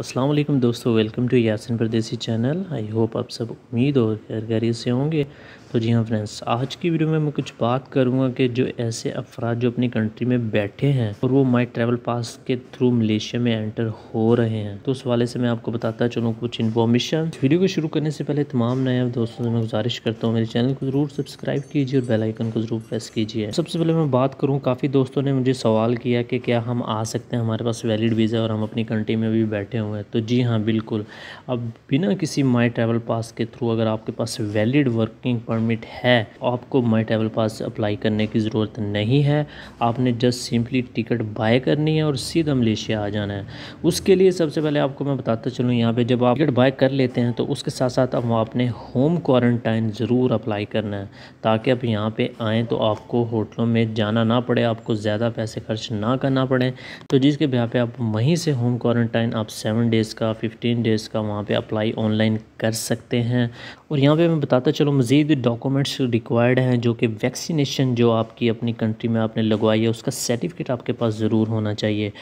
असलम दोस्तों welcome to Yasin परदेसी channel I hope आप सब उम्मीद और खैर खैरियत से होंगे तो जी हाँ फ्रेंड्स आज की वीडियो में मैं कुछ बात करूँगा कि जो ऐसे अफराद जो अपनी कंट्री में बैठे हैं और वो माई ट्रैवल पास के थ्रू मलेशिया में एंटर हो रहे हैं तो उस वाले से मैं आपको बताता चलूँ कुछ इन्फॉर्मेशन वीडियो को शुरू करने से पहले तमाम नए दोस्तों से मैं गुजारिश करता हूँ मेरे चैनल को ज़रूर सब्सक्राइब कीजिए और बेलाइकन को ज़रूर प्रेस कीजिए सबसे पहले मैं बात करूँ काफ़ी दोस्तों ने मुझे सवाल किया कि क्या हम आ सकते हैं हमारे पास वैलिड वीज़ा और हम अपनी कंट्री में भी बैठे हुए हैं तो जी हाँ बिल्कुल अब बिना किसी माई ट्रैवल पास के थ्रू अगर आपके पास वैलिड वर्किंग परमिट है आपको माई ट्रैवल पास अप्लाई करने की ज़रूरत नहीं है आपने जस्ट सिंपली टिकट बाय करनी है और सीधा मलेशिया आ जाना है उसके लिए सबसे पहले आपको मैं बताता चलूँ यहाँ पर जब आप टिकट बाय कर लेते हैं तो उसके साथ साथ अब आपने होम क्वारंटाइन ज़रूर अप्लाई करना है ताकि आप यहाँ पर आएँ तो आपको होटलों में जाना ना पड़े आपको ज़्यादा पैसे खर्च ना करना पड़े तो जिसके ब्याह पर आप वहीं से होम क्वारंटाइन आप सेवन डेज़ का फिफ्टीन डेज़ का वहाँ पे अप्लाई ऑनलाइन कर सकते हैं और यहाँ पे मैं बताता चलो मज़ीद डॉक्यूमेंट्स रिक्वायर्ड हैं जो कि वैक्सीनेशन जो आपकी अपनी कंट्री में आपने लगवाई है उसका सर्टिफिकेट आपके पास ज़रूर होना चाहिए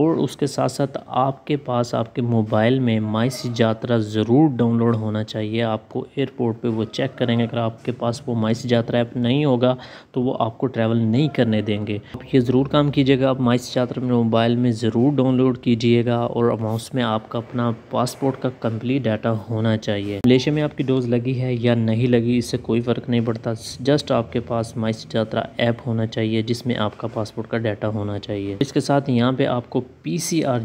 और उसके साथ साथ आपके पास आपके मोबाइल में माई सी यात्रा ज़रूर डाउनलोड होना चाहिए आपको एयरपोर्ट पर वो चेक करेंगे अगर आपके पास वो माई सी यात्रा ऐप नहीं होगा तो वो आपको ट्रैवल नहीं करने देंगे ये ज़रूर काम कीजिएगा आप माई सी यात्रा अपने मोबाइल में ज़रूर डाउनलोड कीजिएगा और अमाउंट्स में जिसमें आपका अपना पासपोर्ट का कंप्लीट डाटा होना चाहिए मलेशिया में आपकी डोज लगी है या नहीं लगी इससे कोई फ़र्क नहीं पड़ता जस्ट आपके पास माई यात्रा ऐप होना चाहिए जिसमें आपका पासपोर्ट का डाटा होना चाहिए इसके साथ यहाँ पे आपको पी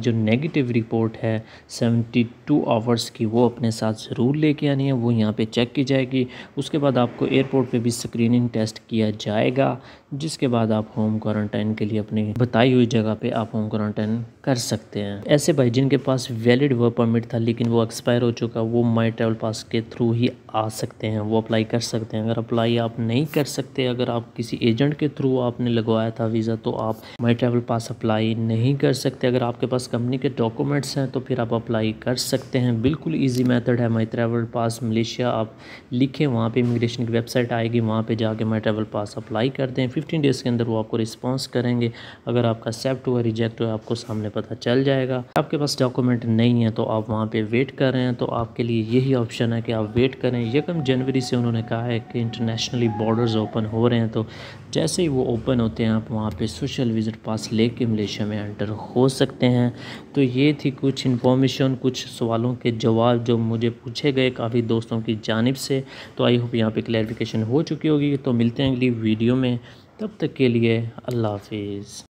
जो नेगेटिव रिपोर्ट है सेवेंटी आवर्स की वो अपने साथ ज़रूर लेके आनी है वो यहाँ पे चेक की जाएगी उसके बाद आपको एयरपोर्ट पर भी स्क्रीनिंग टेस्ट किया जाएगा जिसके बाद आप होम क्वारंटाइन के लिए अपनी बताई हुई जगह पे आप होम क्वारंटाइन कर सकते हैं ऐसे भाई जिनके पास वैलिड वर्क परमिट था लेकिन वो एक्सपायर हो चुका वो माई ट्रैवल पास के थ्रू ही आ सकते हैं वो अप्लाई कर सकते हैं अगर अप्लाई आप नहीं कर सकते अगर आप किसी एजेंट के थ्रू आपने लगवाया था वीज़ा तो आप माई ट्रैवल पास अप्लाई नहीं कर सकते अगर आपके पास कंपनी के डॉक्यूमेंट्स हैं तो फिर आप अप्लाई कर सकते हैं बिल्कुल ईजी मैथड है माई ट्रैवल पास मलेशिया आप लिखें वहाँ पर इमिग्रेशन की वेबसाइट आएगी वहाँ पर जाके माई ट्रैवल पास अप्लाई कर दें फिफ्टीन डेज़ के अंदर वो आपको रिस्पॉन्स करेंगे अगर आपका सेप्ट हुआ रिजेक्ट हुआ आपको सामने पता चल जाएगा आपके पास डॉक्यूमेंट नहीं है तो आप वहाँ पर वेट कर रहे हैं तो आपके लिए यही ऑप्शन है कि आप वेट करें यकम जनवरी से उन्होंने कहा है कि इंटरनेशनली बॉर्डर्स ओपन हो रहे हैं तो जैसे ही वो ओपन होते हैं आप वहाँ पर सोशल विज़िट पास ले कर मलेशिया में एंटर हो सकते हैं तो ये थी कुछ इन्फॉर्मेशन कुछ सवालों के जवाब जो मुझे पूछे गए काफ़ी दोस्तों की जानब से तो आई होप यहाँ पर क्लैरिफिकेशन हो चुकी होगी तो मिलते हैं अगली वीडियो में तब तक के लिए अल्लाह हाफिज़